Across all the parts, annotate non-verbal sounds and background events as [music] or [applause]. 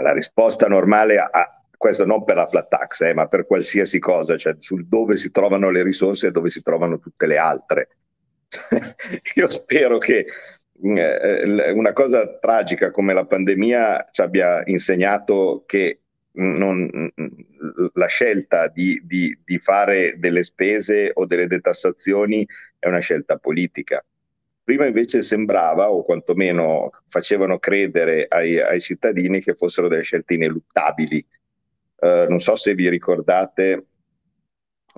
la risposta normale a, a questo non per la flat tax, eh, ma per qualsiasi cosa, cioè sul dove si trovano le risorse e dove si trovano tutte le altre. [laughs] Io spero che mm, eh, una cosa tragica come la pandemia ci abbia insegnato che non, mm, la scelta di, di, di fare delle spese o delle detassazioni è una scelta politica Prima invece sembrava, o quantomeno facevano credere ai, ai cittadini, che fossero delle scelte ineluttabili. Eh, non so se vi ricordate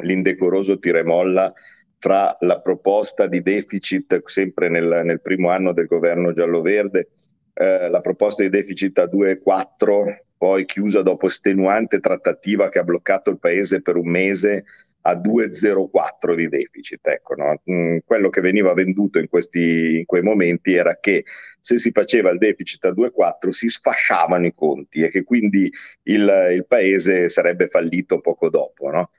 l'indecoroso tiremolla fra la proposta di deficit, sempre nel, nel primo anno del governo giallo-verde, eh, la proposta di deficit a 2,4, poi chiusa dopo estenuante trattativa che ha bloccato il paese per un mese a 2,04 di deficit. Ecco, no? Mm, quello che veniva venduto in, questi, in quei momenti era che se si faceva il deficit a 2,4 si sfasciavano i conti e che quindi il, il paese sarebbe fallito poco dopo. No?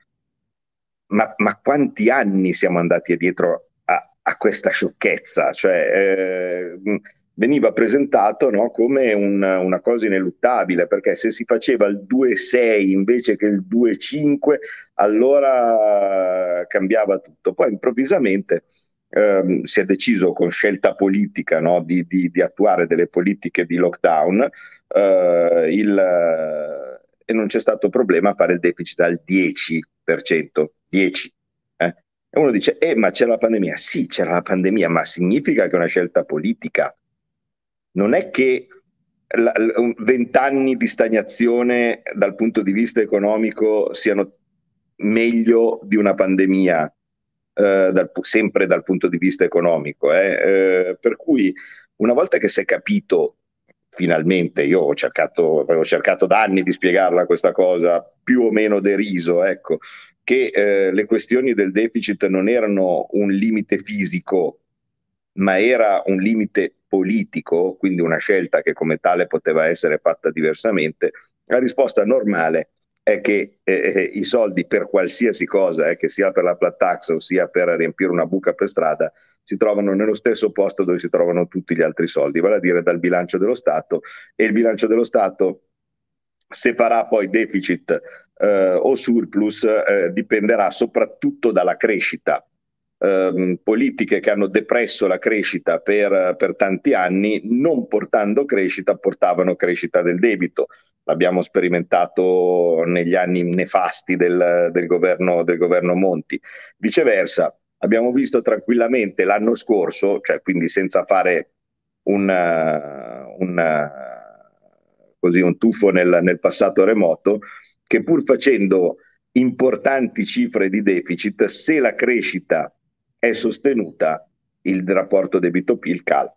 Ma, ma, quanti anni siamo andati dietro a, a questa sciocchezza? Cioè, eh, veniva presentato no, come un, una cosa ineluttabile, perché se si faceva il 2-6 invece che il 2-5, allora cambiava tutto. Poi improvvisamente ehm, si è deciso con scelta politica no, di, di, di, attuare delle politiche di lockdown eh, il, e non c'è stato problema a fare il deficit al 10%, 10%. Eh. E uno dice, eh, ma c'era la pandemia. Sì, c'era la pandemia, ma significa che è una scelta politica non è che vent'anni di stagnazione dal punto di vista economico siano meglio di una pandemia, eh, dal, sempre dal punto di vista economico. Eh. Eh, per cui una volta che si è capito finalmente, io ho cercato, avevo cercato da anni di spiegarla questa cosa, più o meno deriso, ecco, che eh, le questioni del deficit non erano un limite fisico ma era un limite politico, quindi una scelta che come tale poteva essere fatta diversamente, la risposta normale è che eh, eh, i soldi per qualsiasi cosa, eh, che sia per la flat tax o sia per riempire una buca per strada, si trovano nello stesso posto dove si trovano tutti gli altri soldi, vale a dire dal bilancio dello Stato e il bilancio dello Stato se farà poi deficit eh, o surplus eh, dipenderà soprattutto dalla crescita ehm, politiche che hanno depresso la crescita per, per tanti anni, non portando crescita, portavano crescita del debito l'abbiamo sperimentato negli anni nefasti del, del, governo, del, governo, Monti. Viceversa, abbiamo visto tranquillamente l'anno scorso, cioè quindi senza fare un, un, così, un tuffo nel, nel, passato remoto, che pur facendo importanti cifre di deficit, se la crescita è sostenuta il rapporto debito-PIL cal-